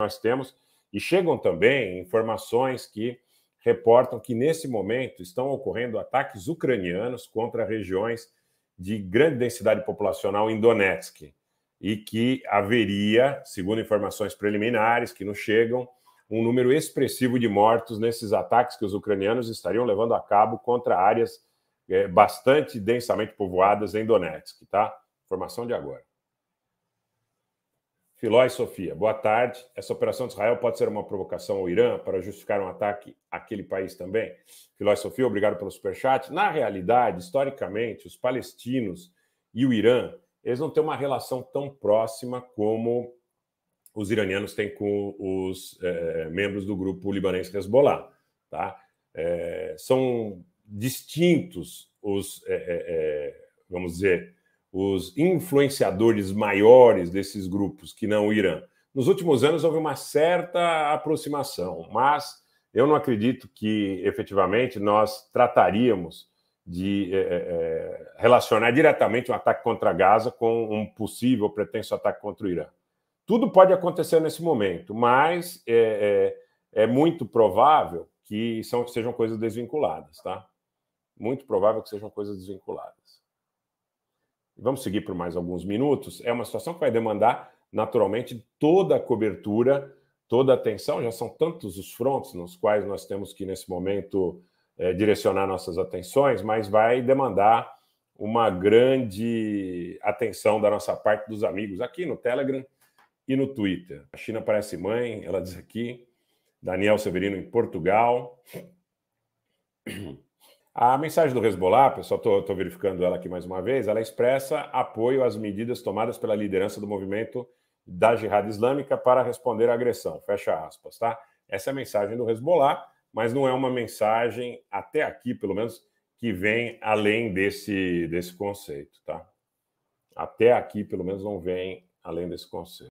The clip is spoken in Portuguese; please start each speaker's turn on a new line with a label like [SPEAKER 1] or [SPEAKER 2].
[SPEAKER 1] nós temos, e chegam também informações que reportam que nesse momento estão ocorrendo ataques ucranianos contra regiões de grande densidade populacional em Donetsk e que haveria, segundo informações preliminares que nos chegam, um número expressivo de mortos nesses ataques que os ucranianos estariam levando a cabo contra áreas eh, bastante densamente povoadas em Donetsk, tá? Informação de agora. Filó e Sofia, boa tarde. Essa operação de Israel pode ser uma provocação ao Irã para justificar um ataque àquele país também? Filó e Sofia, obrigado pelo superchat. Na realidade, historicamente, os palestinos e o Irã, eles não têm uma relação tão próxima como os iranianos têm com os é, membros do grupo libanês Hezbollah. Tá? É, são distintos os, é, vamos dizer, os influenciadores maiores desses grupos, que não o Irã. Nos últimos anos houve uma certa aproximação, mas eu não acredito que efetivamente nós trataríamos de é, é, relacionar diretamente um ataque contra Gaza com um possível pretenso ataque contra o Irã. Tudo pode acontecer nesse momento, mas é, é muito provável que são, sejam coisas desvinculadas, tá? Muito provável que sejam coisas desvinculadas vamos seguir por mais alguns minutos, é uma situação que vai demandar, naturalmente, toda a cobertura, toda a atenção. Já são tantos os frontes nos quais nós temos que, nesse momento, é, direcionar nossas atenções, mas vai demandar uma grande atenção da nossa parte dos amigos aqui no Telegram e no Twitter. A China parece mãe, ela diz aqui. Daniel Severino em Portugal. A mensagem do Hezbollah, pessoal, estou verificando ela aqui mais uma vez, ela expressa apoio às medidas tomadas pela liderança do movimento da Jihad Islâmica para responder à agressão. Fecha aspas, tá? Essa é a mensagem do Hezbollah, mas não é uma mensagem, até aqui, pelo menos, que vem além desse, desse conceito, tá? Até aqui, pelo menos, não vem além desse conceito.